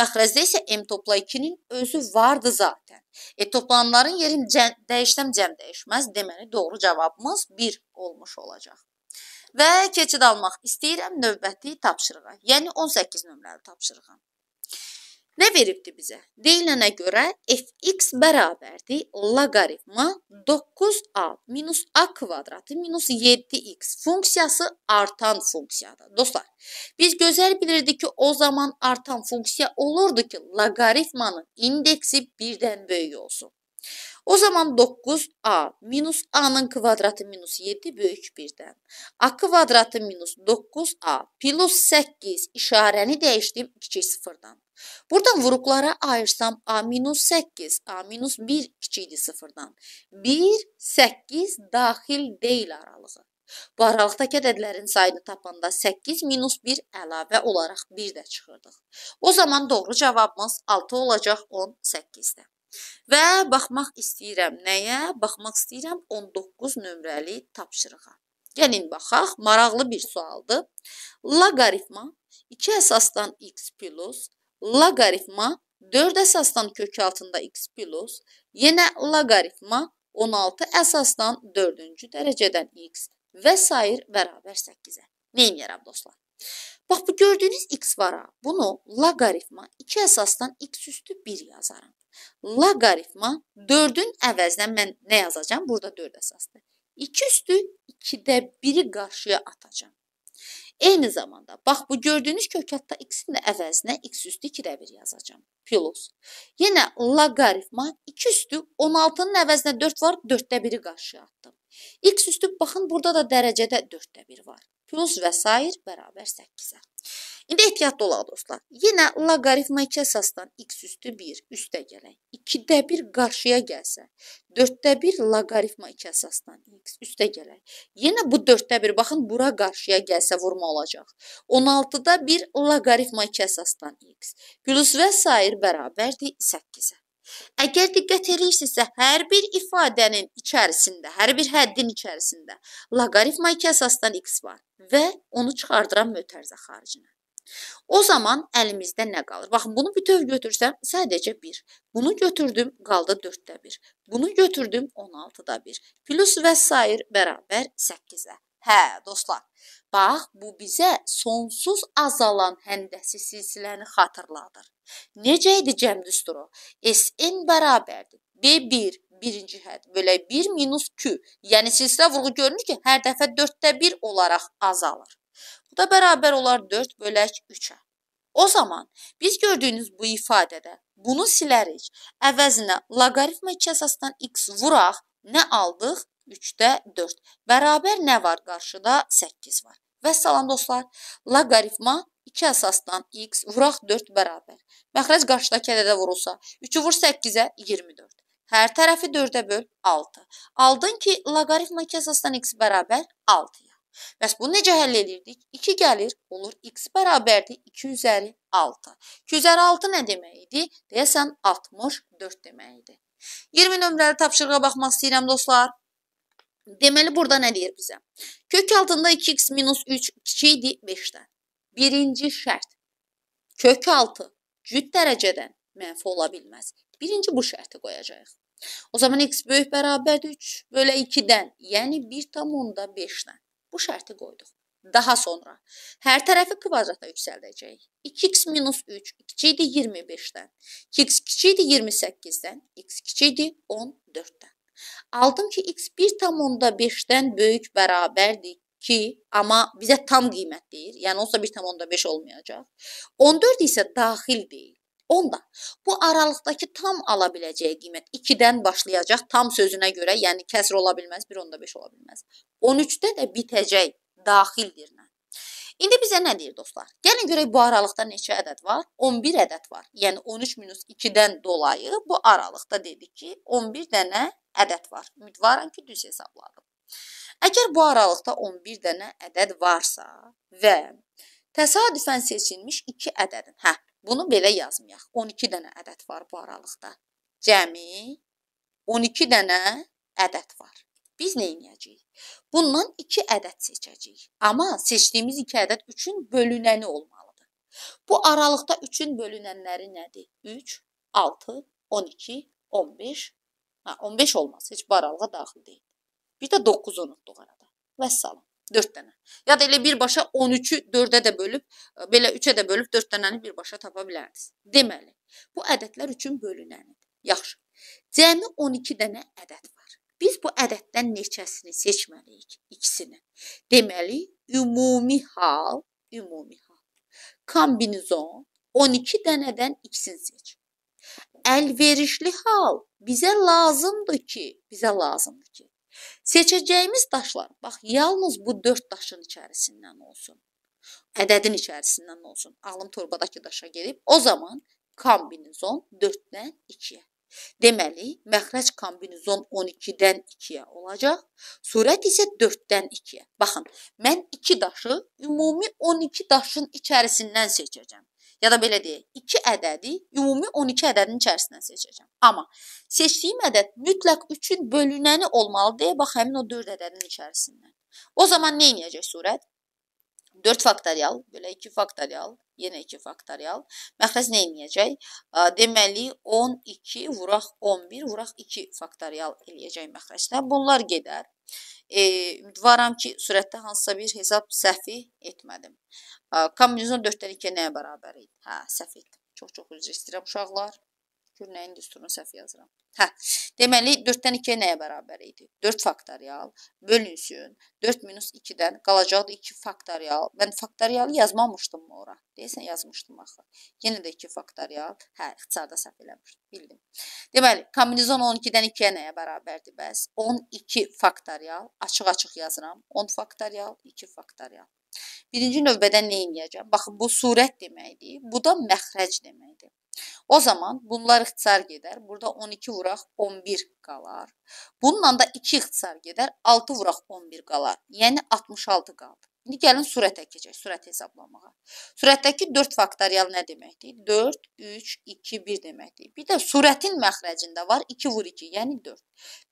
Speaker 1: Məxrəcdə isə m topla 2-nin özü vardı zatən. E, toplananların yerin cəm, dəyişsəm cəm dəyişməz. Deməli, doğru cavabımız 1 olmuş olacaq. Və keçid almaq istəyirəm növbəti tapşırığa, yəni 18 nömrəli tapşırığa. Nə veribdi bizə? Deyilənə görə fx bərabərdir loqaritma 9a minus a kvadratı minus 7x funksiyası artan funksiyadır. Dostlar, biz gözəl bilirdik ki, o zaman artan funksiya olurdu ki, loqaritmanın indeksi 1-dən böyük olsun. O zaman 9a minus a-nın kvadratı minus 7 böyük 1-dən. a kvadratı minus 9a plus 8 işarəni dəyişdim 2 sıfırdan. Buradan vuruqlara ayırsam A-8, A-1 kiçikdir sıfırdan. 1, 8 daxil deyil aralığı. Bu aralıqdakı ədədlərin sayını tapanda 8 minus 1 əlavə olaraq 1 də çıxırdıq. O zaman doğru cavabımız 6 olacaq 18-də. Və baxmaq istəyirəm nəyə? Baxmaq istəyirəm 19 nömrəli tapşırığa. Gəlin baxaq, maraqlı bir sualdır. Loqaritma 2 əsasdan x plus Loqaritma 4 əsasdan kök altında x plus, yenə loqaritma 16 əsasdan 4-cü dərəcədən x və sair bərabər 8-ə. Neyim yaram dostlar? Bax, bu gördüyünüz x vara, bunu loqaritma 2 əsasdan x üstü 1 yazarım. Loqaritma 4-ün əvəzinə mən nə yazacağam? Burada 4 əsasdır. 2 üstü 2-də 1-i qarşıya atacağam. Eyni zamanda, bax bu gördüyünüz kökətdə x-in də əvəzinə x üstü 2 də 1 yazacam. Plus. Yenə loqaritma 2 üstü 16-nın əvəzinə 4 var, 4də 1-i qarşıya atdım. X üstü baxın burada da dərəcədə 4də 1 var. Plus və s. bərabər 8-ə. İndi ehtiyatlı olaq dostlar. Yenə loqaritma 2 əsasdan x üstü 1 üstə gələk. 2-də 1 qarşıya gəlsə, 4-də 1 loqaritma 2 əsasdan x üstə gələk. Yenə bu 4-də 1 baxın bura qarşıya gəlsə vurma olacaq. 16-da 1 loqaritma 2 əsasdan x. Plus və s. bərabərdir 8-ə. Əgər diqqət edirsinizsə, hər bir ifadənin içərisində, hər bir həddin içərisində loqaritma 2 əsasdan x var və onu çıxardıram mötərizə xaricinə. O zaman əlimizdə nə qalır? Baxın, bunu bütöv götürsəm sadəcə 1. Bunu götürdüm, qaldı 4-də 1. Bunu götürdüm, 16-da 1. Plus və s. bərabər 8-ə. Hə, dostlar, Bax, bu bizə sonsuz azalan həndəsi silsiləni xatırladır. Necə idi cəm düsturu? SN bərabərdir. B1 birinci hədd bölə 1 minus Q. Yəni silsilə vurğu görünür ki, hər dəfə 4də 1 olaraq azalır. Bu da bərabər olar 4 bölək 3-ə. O zaman biz gördüyünüz bu ifadədə bunu silərik. Əvəzinə loqaritm əsasından x vuraq, nə aldıq? 3-də 4. Bərabər nə var? Qarşıda 8 var. Və salam dostlar, loqaritma 2 əsasdan x vuraq 4 bərabər. Məxrəc qarşıdakı ədədə vurulsa, 3-ü vur 8-ə 24. Hər tərəfi 4-ə böl 6. Aldın ki, loqaritma 2 əsasdan x bərabər 6-ya. Bəs bunu necə həll edirdik? 2 gəlir, olur x bərabərdir 2 üzəri 6. 2 üzəri 6 nə demək idi? Deyəsən 64 demək idi. 20 nömrəli tapşırığa baxmaq istəyirəm dostlar. Deməli, burada nə deyir bizə? Kök altında 2x minus 3 2 idi 5-dən. Birinci şərt. Kök altı cüt dərəcədən mənfi ola bilməz. Birinci bu şərti qoyacağıq. O zaman x böyük bərabərdir 3 bölə 2-dən, yəni 1,5-dən. Bu şərti qoyduq. Daha sonra hər tərəfi kvadrata yüksəldəcəyik. 2x minus 3, 2 idi 25-dən, 2x kiçi idi 28-dən, x kiçi idi 14-dən. Aldım ki, x 1,5-dən böyük bərabərdir ki, amma bizə tam qiymət deyir. Yəni onsa 1,5 olmayacaq. 14 isə daxil deyil. Onda bu aralıqdakı tam ala biləcəyi qiymət 2-dən başlayacaq. Tam sözünə görə, yəni kəsr ola bilməz, 1 onda 5 ola bilməz. 13-də də bitəcək daxildirlə. İndi bizə nə deyir dostlar? Gəlin görək bu aralıqda neçə ədəd var? 11 ədəd var. Yəni 13 minus 2-dən dolayı bu aralıqda dedik ki, 11 dənə ədəd var. Ümidvaram ki, düz hesabladım. Əgər bu aralıqda 11 dənə ədəd varsa və təsadüfən seçilmiş 2 ədədin, hə, bunu belə yazmayaq. 12 dənə ədəd var bu aralıqda. Cəmi 12 dənə ədəd var. Biz nə edəcəyik? Bundan 2 ədəd seçəcəyik. Amma seçdiyimiz 2 ədəd 3-ün bölünəni olmalıdır. Bu aralıqda 3-ün bölünənləri nədir? 3, 6, 12, 15. Ha, 15 olmaz, heç bu aralığa daxil deyil. Bir də 9 unutduq arada. Vəssalam. 4 dənə. Ya da elə birbaşa 13-ü 4-ə də bölüb, e, belə 3-ə də bölüb 4 dənəni birbaşa tapa bilərdiniz. Deməli, bu ədədlər üçün bölünənidir. Yaxşı. Cəmi 12 dənə ədəd var. Biz bu ədəddən neçəsini seçməliyik? İkisini. Deməli, ümumi hal, ümumi hal. Kombinizon 12 dənədən ikisini seç. Əlverişli hal bizə lazımdır ki, bizə lazımdır ki. Seçəcəyimiz daşlar bax yalnız bu 4 daşın içərisindən olsun. Ədədin içərisindən olsun. Alım torbadakı daşa gedib o zaman kombinizon 4-dən 2-yə Deməli, məxrəc kombinizon 12-dən 2-yə olacaq, sürət isə 4-dən 2-yə. Baxın, mən 2 daşı ümumi 12 daşın içərisindən seçəcəm. Ya da belə deyək, 2 ədədi ümumi 12 ədədin içərisindən seçəcəm. Amma seçdiyim ədəd mütləq 3-ün bölünəni olmalı deyə bax həmin o 4 ədədin içərisindən. O zaman nə edəcək sürət? 4 faktorial, belə 2 faktorial yenə 2 faktorial. Məxrəz nə eləyəcək? Deməli, 12 vuraq 11 vuraq 2 faktorial eləyəcək məxrəzinə. Bunlar gedər. E, ümidvaram ki, sürətdə hansısa bir hesab səhvi etmədim. Kombinizon 4-dən 2 nəyə bərabər idi? Hə, səhv etdim. Çox-çox üzr istəyirəm uşaqlar. Gör nəyin düsturunu səhv yazıram. Hə. Deməli 4-dən 2-yə nəyə bərabər idi? 4 faktorial bölünsün 4 minus 2-dən qalacaqdı 2 faktorial. Mən faktorialı yazmamışdım ora. Deyəsən yazmışdım axı. Yenə də 2 faktorial. Hə, ixtisarda səhv eləmişdim. Bildim. Deməli, kombinizon 12-dən 2-yə nəyə bərabərdir? Bəs 12 faktorial. Açıq-açıq yazıram. 10 faktorial, 2 faktorial. Birinci növbədə nə edəcəm? Baxın, bu surət deməkdir. Bu da məxrəc deməkdir. O zaman bunlar ixtisar gedər. Burada 12 vuraq 11 qalar. Bununla da 2 ixtisar gedər. 6 vuraq 11 qalar. Yəni 66 qaldı. İndi gəlin sürətə keçək, sürət hesablamağa. Sürətdəki 4 faktorial nə deməkdir? 4, 3, 2, 1 deməkdir. Bir də sürətin məxrəcində var 2 vur 2, yəni 4.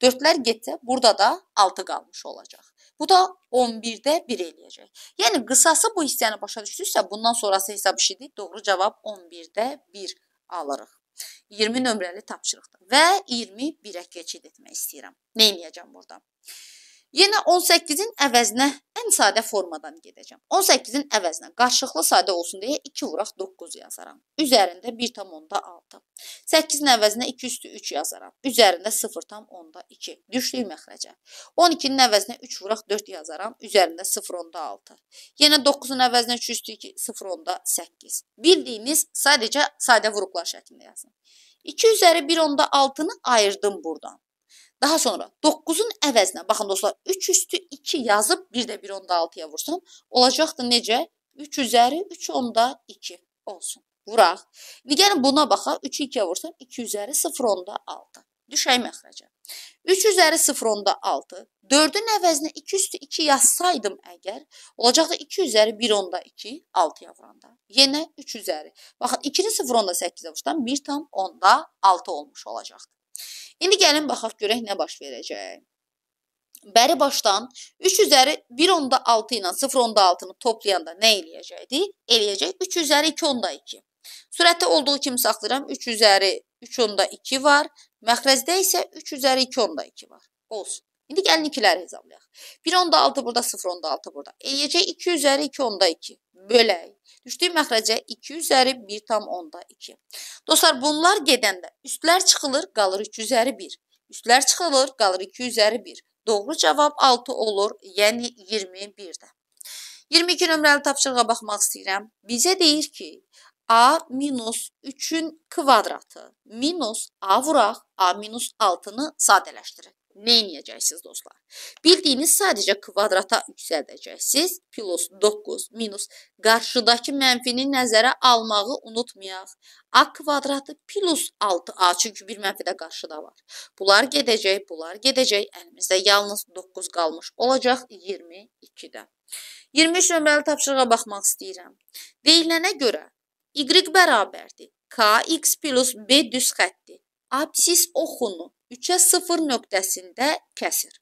Speaker 1: 4-lər getsə, burada da 6 qalmış olacaq. Bu da 11-də 1 eləyəcək. Yəni qısası bu hissəni başa düşdüksə, bundan sonrası hesab işidir. Doğru cavab 11-də 1 alırıq. 20 nömrəli tapşırıqdır və 21-ə keçid etmək istəyirəm. Nə edəcəm burada? Yenə 18-in əvəzinə ən sadə formadan gedəcəm. 18-in əvəzinə qarşılıqlı sadə olsun deyə 2 vuraq 9 yazaram. Üzərində 1.6. 8-in əvəzinə 2 üstü 3 yazaram. Üzərində 0.2. Düşdük məxrəcə. 12-nin əvəzinə 3 vuraq 4 yazaram. Üzərində 0.6. Yenə 9-un əvəzinə 3 üstü 2 0.8. Bildiyiniz sadəcə sadə vuruqlar şəklində yazın. 2 üzəri 1.6-nı ayırdım buradan. Daha sonra 9-un əvəzinə, baxın dostlar, 3 üstü 2 yazıb bir də 1 onda 6-ya vursam, olacaqdı necə? 3 üzəri 3 onda 2 olsun. Vuraq. İndi gəlin buna baxaq, 3-ü 2-yə vursam, 2 üzəri 0 onda 6. Düşək məxrəcə. 3 üzəri 0 onda 6. 4-ün əvəzinə 2 üstü 2 yazsaydım əgər, olacaqdı 2 üzəri 1 onda 2, 6-ya vuranda. Yenə 3 üzəri. Baxın, 2-ni 0 onda 8-ə vursam, 1 tam onda 6 olmuş olacaqdı. İndi gəlin baxaq görək nə baş verəcək. Bəri başdan 3 üzəri 1.6 ilə 0.6-nı toplayanda nə eləyəcəkdi? Eləyəcək 3 üzəri 2.2. Sürəti olduğu kimi saxlayıram. 3 üzəri 3.2 var. Məxrəcdə isə 3 üzəri 2.2 var. Olsun. İndi gəlin ikiləri hesablayaq. 1 onda 6 burada, 0 onda 6 burada. Eləyəcək 2 üzəri 2 onda 2. Bölək. Düşdüyü məxrəcə 2 üzəri 1 tam onda 2. Dostlar, bunlar gedəndə üstlər çıxılır, qalır 2 üzəri 1. Üstlər çıxılır, qalır 2 üzəri 1. Doğru cavab 6 olur, yəni 21-də. 22 nömrəli tapşırığa baxmaq istəyirəm. Bizə deyir ki, A minus 3-ün kvadratı minus A vuraq A minus 6-nı sadələşdirin. Neynəyəcəksiniz dostlar? Bildiyiniz sadəcə kvadrata yüksəldəcəksiniz. Plus 9 minus qarşıdakı mənfini nəzərə almağı unutmayaq. A kvadratı plus 6A çünki bir mənfi də qarşıda var. Bunlar gedəcək, bunlar gedəcək. Əlimizdə yalnız 9 qalmış olacaq 22-də. 23 nömrəli tapşırığa baxmaq istəyirəm. Deyilənə görə y bərabərdir kx plus b düz xətti absis oxunu 3-ə 0 nöqtəsində kəsir.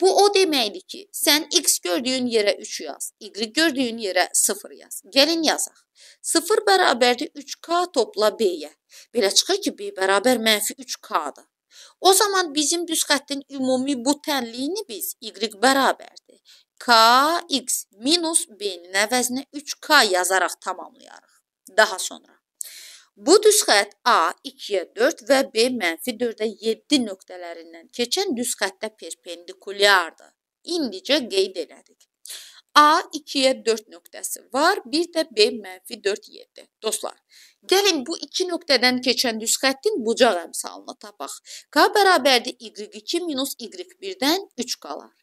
Speaker 1: Bu o deməkdir ki, sən x gördüyün yerə 3 yaz, y gördüyün yerə 0 yaz. Gəlin yazaq. 0 bərabərdir 3k topla b-yə. Belə çıxır ki, b bərabər mənfi 3k-dır. O zaman bizim düz xəttin ümumi bu tənliyini biz y bərabərdir. k, x minus b-nin əvəzinə 3k yazaraq tamamlayarıq. Daha sonra. Bu düz xətt A 2-yə 4 və B mənfi 4-ə 7 nöqtələrindən keçən düz xəttə perpendikulyardır. İndicə qeyd elədik. A 2-yə 4 nöqtəsi var, bir də B mənfi 4, 7. Dostlar, gəlin bu iki nöqtədən keçən düz xəttin bucaq əmsalını tapaq. K bərabərdir y2 minus y1-dən 3 qalar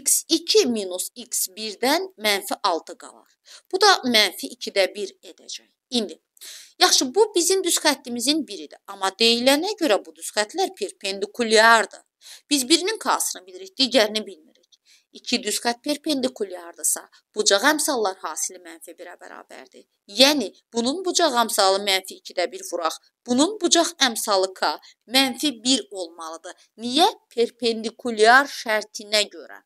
Speaker 1: x2 minus x1-dən mənfi 6 qalar. Bu da mənfi 2-də 1 edəcək. İndi Yaxşı, bu bizim düz xəttimizin biridir, amma deyilənə görə bu düz xəttlər perpendikulyardır. Biz birinin k-sını bilirik, digərini bilmirik. 2 düz xətt perpendikulyardırsa, bucaq əmsallar hasili mənfi 1-ə bərabərdir. Yəni, bunun bucaq əmsalı mənfi 2-də 1 vuraq. Bunun bucaq əmsalı k mənfi 1 olmalıdır. Niyə? Perpendikulyar şərtinə görə.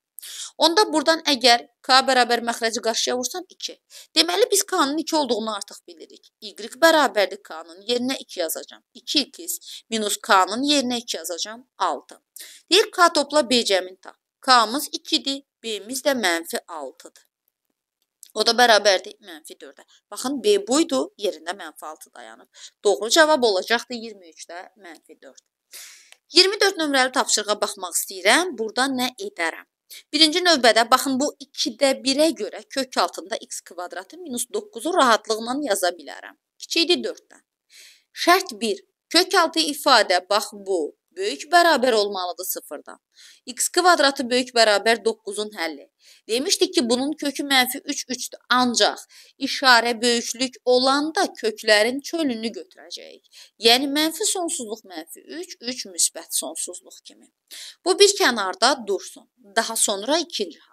Speaker 1: Onda burdan əgər k bərabər məxrəci qarşıya vursam 2. Deməli biz k-nın 2 olduğunu artıq bilirik. y bərabərdir k-nın yerinə 2 yazacağam. 2 x minus k-nın yerinə 2 yazacağam 6. Deyir k topla b cəmin tap. k-mız 2-dir, b-miz də mənfi 6-dır. O da bərabərdir mənfi 4-ə. Baxın, B buydu, yerində mənfi 6 dayanıb. Doğru cavab olacaqdı 23-də mənfi 4. 24 nömrəli tapşırığa baxmaq istəyirəm. Burada nə edərəm? Birinci növbədə baxın bu 2-də 1-ə görə kök altında x kvadratı minus 9-u rahatlıqla yaza bilərəm. Kiçikdir 4-dən. Şərt 1. Kök altı ifadə bax bu Böyük bərabər olmalıdır sıfırdan. x kvadratı böyük bərabər 9-un həlli. Demişdik ki, bunun kökü mənfi 3, 3-dür. Ancaq işarə böyüklük olanda köklərin çölünü götürəcəyik. Yəni, mənfi sonsuzluq mənfi 3, 3 müsbət sonsuzluq kimi. Bu bir kənarda dursun. Daha sonra ikinci hal.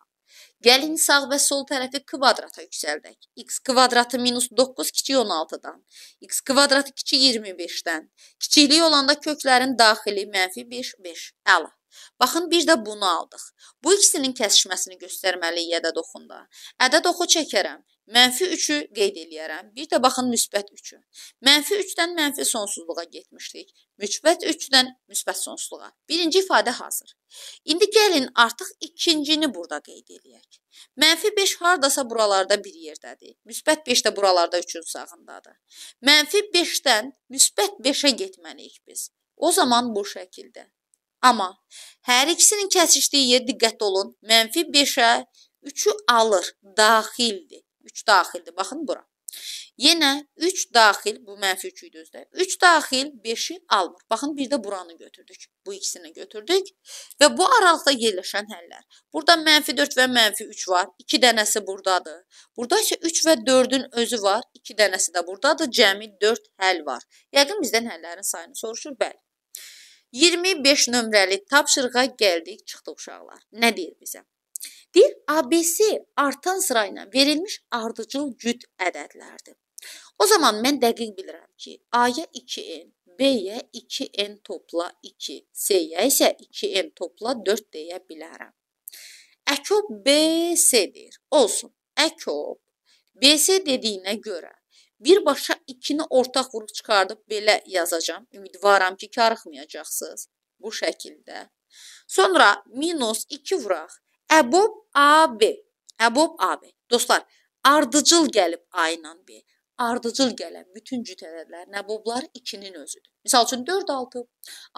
Speaker 1: Gəlin sağ və sol tərəfi kvadrata yüksəldək. x kvadratı minus 9 kiçik 16-dan, x kvadratı kiçik 25-dən, kiçikliyi olanda köklərin daxili mənfi 5, 5. Əla. Baxın, bir də bunu aldıq. Bu ikisinin kəsişməsini göstərməliyik ədəd oxunda. Ədəd oxu çəkərəm. Mənfi 3-ü qeyd eləyərəm. Bir də baxın müsbət 3-ü. Mənfi 3-dən mənfi sonsuzluğa getmişdik. Müsbət 3-dən müsbət sonsuzluğa. Birinci ifadə hazır. İndi gəlin artıq ikincini burada qeyd eləyək. Mənfi 5 hardasa buralarda bir yerdədir. Müsbət 5 də buralarda 3-ün sağındadır. Mənfi 5-dən müsbət 5-ə getməliyik biz. O zaman bu şəkildə. Amma hər ikisinin kəsişdiyi yer diqqətli olun. Mənfi 5-ə 3-ü alır, daxildir. 3 daxildir. Baxın bura. Yenə 3 daxil, bu mənfi 3 idi özdə. 3 daxil 5-i almır. Baxın, bir də buranı götürdük. Bu ikisini götürdük. Və bu aralıqda yerləşən həllər. Burada mənfi 4 və mənfi 3 var. 2 dənəsi buradadır. Burada isə 3 və 4-ün özü var. 2 dənəsi də buradadır. Cəmi 4 həll var. Yəqin bizdən həllərin sayını soruşur. Bəli. 25 nömrəli tapşırığa gəldik, çıxdıq uşaqlar. Nə deyir bizə? Bir ABC artan sırayla verilmiş ardıcıl cüt ədədlərdir. O zaman mən dəqiq bilirəm ki, A-ya 2n, B-yə 2n topla 2, C-yə isə 2n topla 4 deyə bilərəm. Əkop BC-dir. Olsun. Əkop BC dediyinə görə birbaşa 2-ni ortaq vurub çıxardıb belə yazacağam. Ümidvaram ki, karıxmayacaqsınız bu şəkildə. Sonra minus 2 vuraq. Əbub abi. Əbub abi. Dostlar, ardıcıl gəlib A ilə B. Ardıcıl gələn bütün cütələrin əbublar 2-nin özüdür. Məsəl üçün 4 6,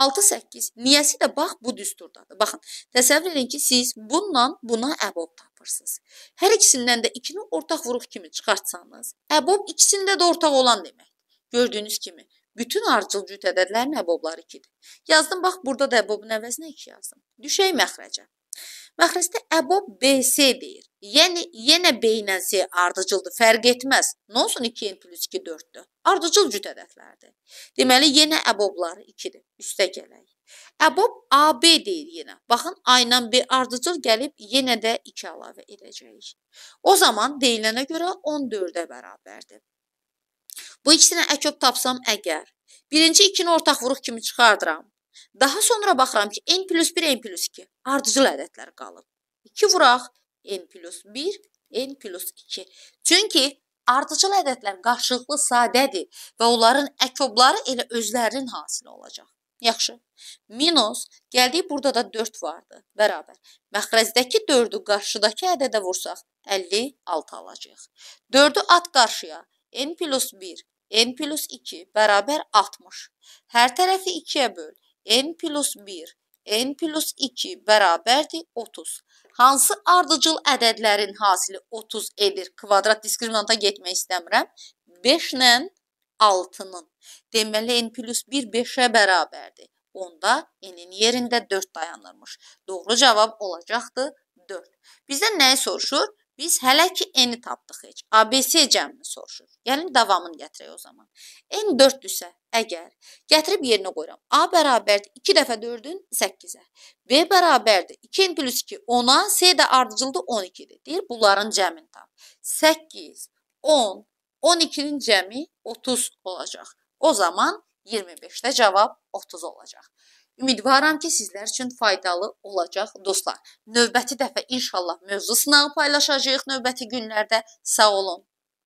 Speaker 1: 6 8. Niyəsi də bax bu düsturdadır. Baxın, təsəvvür edin ki, siz bununla buna əbub tapırsınız. Hər ikisindən də 2-ni ortaq vuruq kimi çıxartsanız, əbub ikisində də ortaq olan deməkdir. Gördüyünüz kimi Bütün ardıcıl cüt ədədlərin əbobları 2-dir. Yazdım, bax, burada da əbobun əvəzinə 2 yazdım. Düşək məxrəcə. Məxrəcdə əbab BS deyir. Yəni yenə B ilə C ardıcıldır, fərq etməz. Nə olsun 2n plus 2 4-dür. Ardıcıl cüt ədədlərdir. Deməli yenə əbabları 2-dir. Üstə gələk. Əbab AB deyir yenə. Baxın A ilə B ardıcıl gəlib yenə də 2 əlavə edəcəyik. O zaman deyilənə görə 14-ə bərabərdir. Bu ikisinə əköp tapsam əgər, birinci ikini ortaq vuruq kimi çıxardıram. Daha sonra baxıram ki, n plus 1, n plus 2 ardıcıl ədədlər qalıb. 2 vuraq, n plus 1, n plus 2. Çünki ardıcıl ədədlər qarşılıqlı sadədir və onların əkobları elə özlərinin hasili olacaq. Yaxşı. Minus, gəldik burada da 4 vardı, bərabər. Məxrəzdəki 4-ü qarşıdakı ədədə vursaq, 56 alacaq. 4-ü at qarşıya, n plus 1, n plus 2 bərabər 60. Hər tərəfi 2-yə böl n plus 1, n plus 2 bərabərdir 30. Hansı ardıcıl ədədlərin hasili 30 edir? Kvadrat diskriminanta getmək istəmirəm. 5 ilə 6-nın. Deməli, n plus 1 5-ə bərabərdir. Onda n-in yerində 4 dayanırmış. Doğru cavab olacaqdır 4. Bizdən nəyi soruşur? Biz hələ ki n-i tapdıq heç. ABC cəmini soruşur. Gəlin yəni davamını gətirək o zaman. n 4-dürsə, əgər gətirib yerinə qoyuram. A bərabərdir 2 dəfə 4-ün 8-ə. B bərabərdir 2n plus 2 10-a, C də ardıcıldır 12-dir. Deyir bunların cəmini tap. 8, 10, 12-nin cəmi 30 olacaq. O zaman 25-də cavab 30 olacaq. Ümidvaram ki, sizlər üçün faydalı olacaq dostlar. Növbəti dəfə inşallah mövzu sınağı paylaşacağıq növbəti günlərdə. Sağ olun.